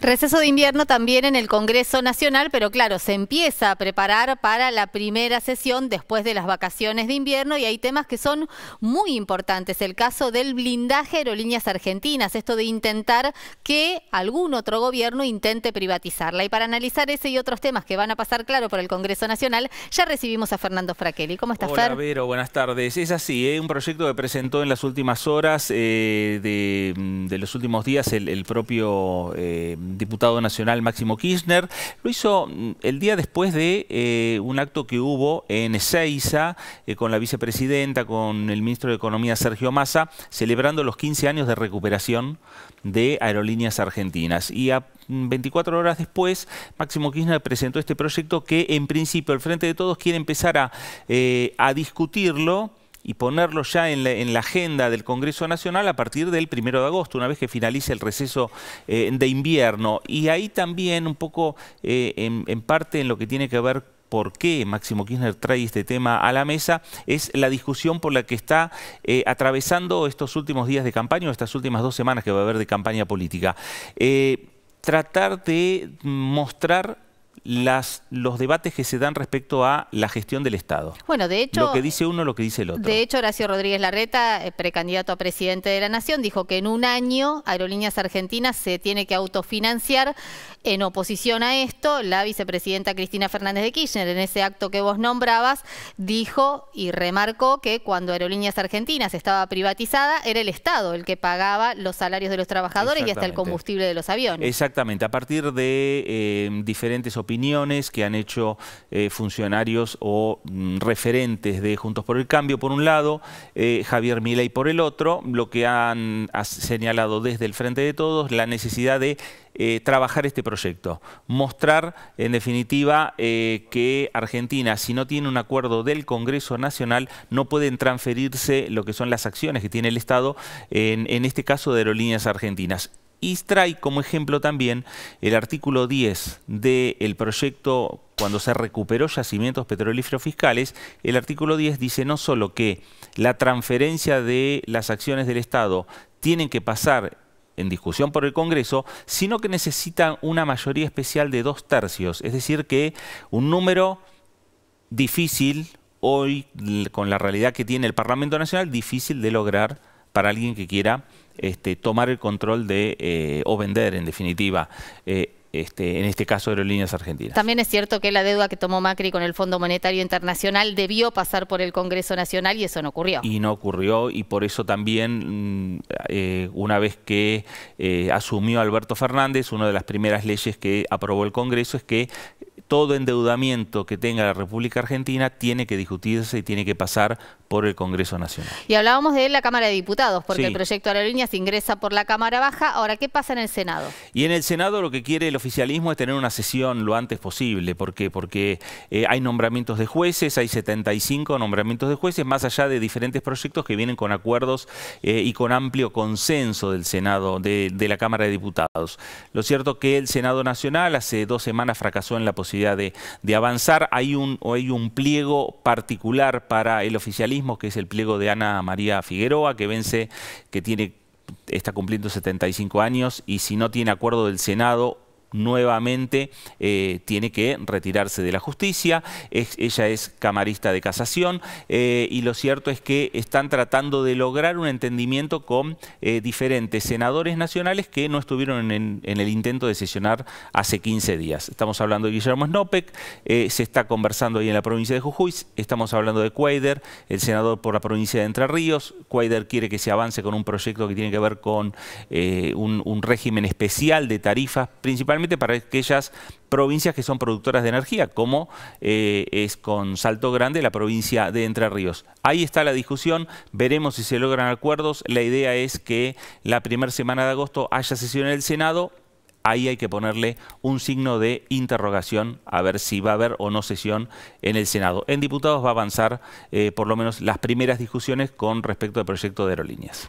Receso de invierno también en el Congreso Nacional, pero claro, se empieza a preparar para la primera sesión después de las vacaciones de invierno y hay temas que son muy importantes. El caso del blindaje aerolíneas argentinas, esto de intentar que algún otro gobierno intente privatizarla. Y para analizar ese y otros temas que van a pasar, claro, por el Congreso Nacional, ya recibimos a Fernando Fraquelli. ¿Cómo estás, Hola, Vero, buenas tardes. Es así, ¿eh? un proyecto que presentó en las últimas horas eh, mm, de, los últimos días el, propio... Eh, diputado nacional Máximo Kirchner. Lo hizo mm, el día después de eh, un acto que hubo en Ezeiza eh, con la vicepresidenta, con el ministro de Economía Sergio Massa, celebrando los 15 años de recuperación de aerolíneas argentinas. Y a 24 mm, horas después, Máximo Kirchner presentó este proyecto que en principio el Frente de Todos quiere empezar a eh, discutirlo y ponerlo ya en la, agenda del Congreso Nacional a partir del primero de agosto, una vez que finalice el receso eh, de invierno. Y ahí también un poco eh, en, parte en lo que tiene que ver por qué Máximo Kirchner trae este tema a la mesa es la discusión por la que está eh, atravesando estos últimos días de campaña o estas últimas dos semanas que va a haber de campaña política. tratar de mostrar los debates que se dan respecto a la gestión del Estado. Bueno, de hecho... Lo que dice uno, lo que dice el otro. De hecho, Horacio Rodríguez Larreta, eh, precandidato a presidente de la Nación, dijo que en un año Aerolíneas Argentinas se tiene que autofinanciar. En oposición a esto, la vicepresidenta Cristina Fernández de Kirchner, en ese acto que vos nombrabas, dijo y remarcó que cuando Aerolíneas Argentinas estaba privatizada, era el Estado el que pagaba los salarios de los trabajadores y hasta el combustible de los aviones. Exactamente. A partir de eh, diferentes diferentes opiniones que han hecho eh, funcionarios o mm, referentes de Juntos por el Cambio, por un lado, eh, Javier Milei por el otro, lo que han señalado desde el Frente de Todos, la necesidad de eh, trabajar este proyecto, mostrar en definitiva que Argentina, si no tiene un acuerdo del Congreso Nacional, no pueden transferirse lo que son las acciones que tiene el Estado, en, en este caso de Aerolíneas Argentinas. Y trae como ejemplo también el artículo 10 del proyecto cuando se recuperó yacimientos petrolíferos fiscales, el artículo 10 dice no solo que la transferencia de las acciones del Estado tienen que pasar en discusión por el Congreso, sino que necesitan una mayoría especial de dos tercios, es decir, que un número difícil hoy, con la realidad que tiene el Parlamento Nacional, difícil de lograr para alguien que quiera este, tomar el control de eh, o vender, en definitiva. Eh, este, en este caso Aerolíneas Argentinas. También es cierto que la deuda que tomó Macri con el Fondo Monetario Internacional debió pasar por el Congreso Nacional y eso no ocurrió. Y no ocurrió y por eso también mm, eh, una vez que asumió Alberto Fernández, una de las primeras leyes que aprobó el Congreso es que todo endeudamiento que tenga la República Argentina tiene que discutirse y tiene que pasar por el Congreso Nacional. Y hablábamos de la Cámara de Diputados, porque el proyecto se ingresa por la Cámara Baja. Ahora, ¿qué pasa en el Senado? Y en el Senado lo que quiere el oficialismo es tener una sesión lo antes posible. ¿Por qué? Porque eh, hay nombramientos de jueces, hay 75 nombramientos de jueces, más allá de diferentes proyectos que vienen con acuerdos eh, y con amplio consenso del Senado, de, la Cámara de Diputados. Lo cierto que el Senado Nacional hace dos semanas fracasó en la posibilidad de, avanzar. Hay un, hay un pliego particular para el oficialismo, que es el pliego de Ana María Figueroa, que vence, que tiene está cumpliendo 75 años y si no tiene acuerdo del Senado nuevamente eh, tiene que retirarse de la justicia, ella es camarista de casación eh, y lo cierto es que están tratando de lograr un entendimiento con eh, diferentes senadores nacionales que no estuvieron en, el intento de sesionar hace 15 días. Estamos hablando de Guillermo Snopek, se está conversando ahí en la provincia de Jujuy, estamos hablando de Cuader, el senador por la provincia de Entre Ríos, Cuader quiere que se avance con un proyecto que tiene que ver con un, un régimen especial de tarifas principalmente para aquellas provincias que son productoras de energía, como eh, es con Salto Grande, la provincia de Entre Ríos. Ahí está la discusión, veremos si se logran acuerdos. La idea es que la primera semana de agosto haya sesión en el Senado, ahí hay que ponerle un signo de interrogación a ver si va a haber o no sesión en el Senado. En diputados va a avanzar eh, por lo menos las primeras discusiones con respecto al proyecto de aerolíneas.